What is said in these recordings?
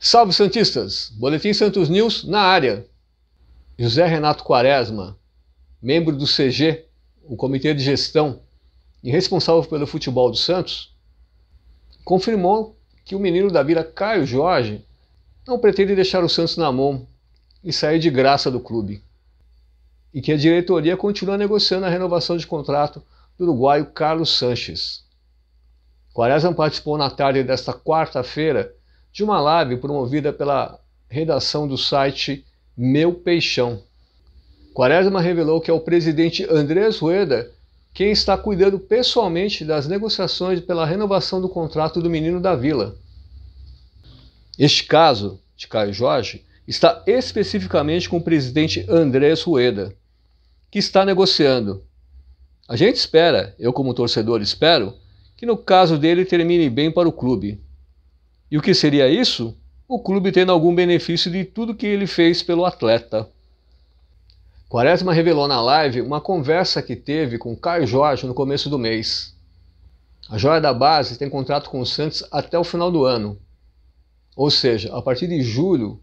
Salve Santistas! Boletim Santos News na área. José Renato Quaresma, membro do CG, o Comitê de Gestão, e responsável pelo futebol do Santos, confirmou que o menino da vila Caio Jorge não pretende deixar o Santos na mão e sair de graça do clube e que a diretoria continua negociando a renovação de contrato do uruguaio Carlos Sanches. Quaresma participou na tarde desta quarta-feira de uma live promovida pela redação do site Meu Peixão. Quaresma revelou que é o presidente Andrés Rueda quem está cuidando pessoalmente das negociações pela renovação do contrato do menino da Vila. Este caso de Caio Jorge está especificamente com o presidente Andrés Rueda que está negociando. A gente espera, eu como torcedor espero, que no caso dele termine bem para o clube. E o que seria isso? O clube tendo algum benefício de tudo que ele fez pelo atleta. Quaresma revelou na live uma conversa que teve com Caio Jorge no começo do mês. A joia da base tem contrato com o Santos até o final do ano. Ou seja, a partir de julho,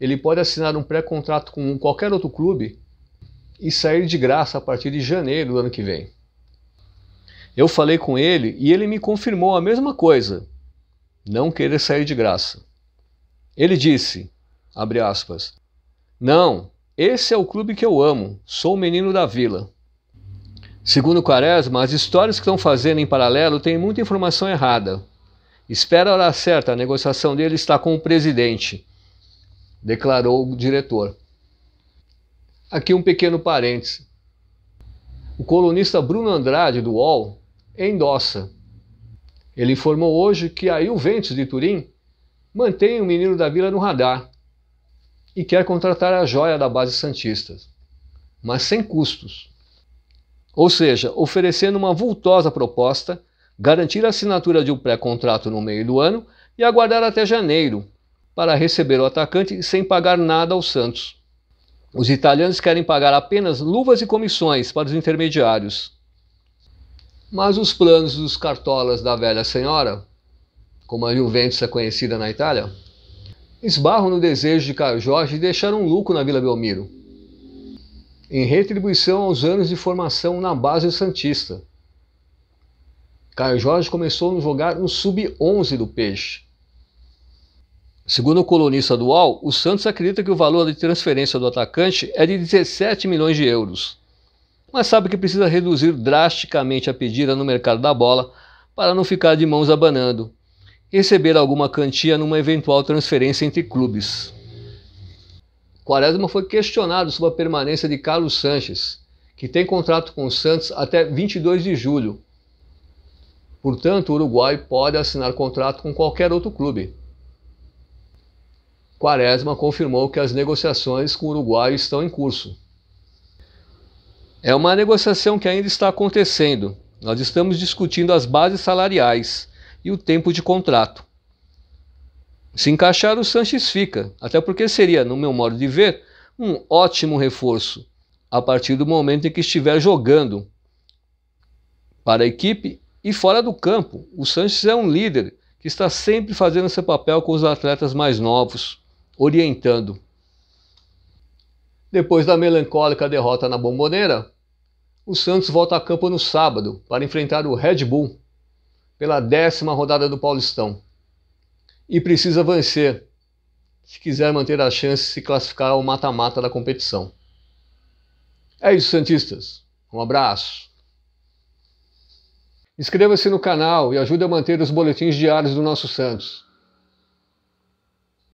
ele pode assinar um pré-contrato com qualquer outro clube e sair de graça a partir de janeiro do ano que vem. Eu falei com ele e ele me confirmou a mesma coisa: não querer sair de graça. Ele disse, abre aspas, não, esse é o clube que eu amo, sou o menino da vila. Segundo Quaresma, as histórias que estão fazendo em paralelo têm muita informação errada. Espera a hora certa, a negociação dele está com o presidente, declarou o diretor. Aqui um pequeno parêntese. O colunista Bruno Andrade, do UOL, endossa. Ele informou hoje que a Juventus de Turim mantém o menino da vila no radar e quer contratar a joia da base Santista, mas sem custos. Ou seja, oferecendo uma vultosa proposta, garantir a assinatura de um pré-contrato no meio do ano e aguardar até janeiro para receber o atacante sem pagar nada ao Santos. Os italianos querem pagar apenas luvas e comissões para os intermediários. Mas os planos dos cartolas da velha senhora, como a Juventus é conhecida na Itália, esbarram no desejo de Caio Jorge de deixar um lucro na Vila Belmiro, em retribuição aos anos de formação na base santista. Caio Jorge começou a jogar no sub-11 do Peixe, Segundo o colunista do UOL, o Santos acredita que o valor de transferência do atacante é de 17 milhões de euros, mas sabe que precisa reduzir drasticamente a pedida no mercado da bola para não ficar de mãos abanando e receber alguma quantia numa eventual transferência entre clubes. Quaresma foi questionado sobre a permanência de Carlos Sanches, que tem contrato com o Santos até 22 de julho. Portanto, o Uruguai pode assinar contrato com qualquer outro clube. Quaresma confirmou que as negociações com o Uruguai estão em curso. É uma negociação que ainda está acontecendo. Nós estamos discutindo as bases salariais e o tempo de contrato. Se encaixar, o Sanches fica, até porque seria, no meu modo de ver, um ótimo reforço a partir do momento em que estiver jogando para a equipe e fora do campo. O Sanches é um líder que está sempre fazendo seu papel com os atletas mais novos orientando. Depois da melancólica derrota na Bomboneira, o Santos volta a campo no sábado para enfrentar o Red Bull pela décima rodada do Paulistão. E precisa vencer se quiser manter a chance de se classificar ao mata-mata da competição. É isso, Santistas. Um abraço. Inscreva-se no canal e ajude a manter os boletins diários do nosso Santos.